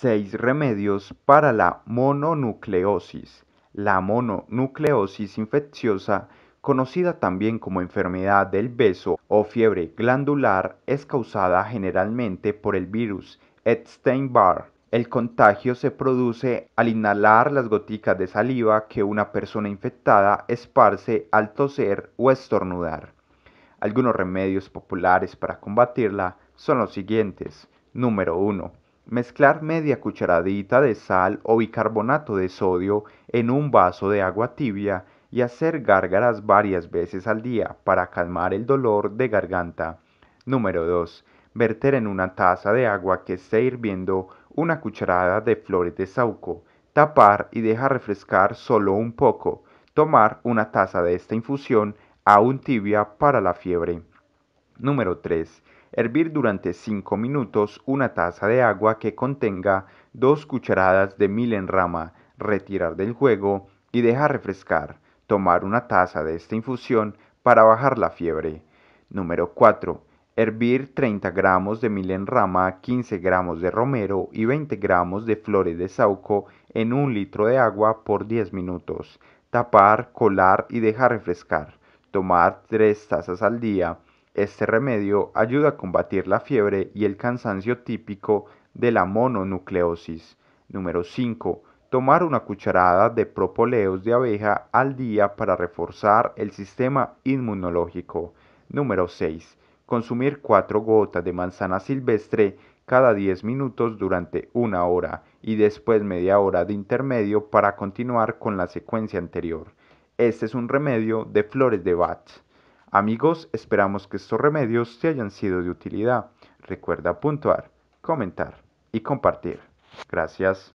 6 remedios para la mononucleosis. La mononucleosis infecciosa, conocida también como enfermedad del beso o fiebre glandular, es causada generalmente por el virus Epstein-Barr. El contagio se produce al inhalar las goticas de saliva que una persona infectada esparce al toser o estornudar. Algunos remedios populares para combatirla son los siguientes. Número 1 Mezclar media cucharadita de sal o bicarbonato de sodio en un vaso de agua tibia y hacer gárgaras varias veces al día para calmar el dolor de garganta. Número 2. Verter en una taza de agua que esté hirviendo una cucharada de flores de saúco, tapar y dejar refrescar solo un poco. Tomar una taza de esta infusión aún tibia para la fiebre. Número 3. Hervir durante 5 minutos una taza de agua que contenga 2 cucharadas de mil en rama, retirar del juego y dejar refrescar. Tomar una taza de esta infusión para bajar la fiebre. Número 4. Hervir 30 gramos de mil en rama, 15 gramos de romero y 20 gramos de flores de sauco en un litro de agua por 10 minutos. Tapar, colar y dejar refrescar. Tomar 3 tazas al día este remedio ayuda a combatir la fiebre y el cansancio típico de la mononucleosis. Número 5. Tomar una cucharada de propoleos de abeja al día para reforzar el sistema inmunológico. Número 6. Consumir 4 gotas de manzana silvestre cada 10 minutos durante una hora y después media hora de intermedio para continuar con la secuencia anterior. Este es un remedio de flores de Bach. Amigos, esperamos que estos remedios te hayan sido de utilidad. Recuerda puntuar, comentar y compartir. Gracias.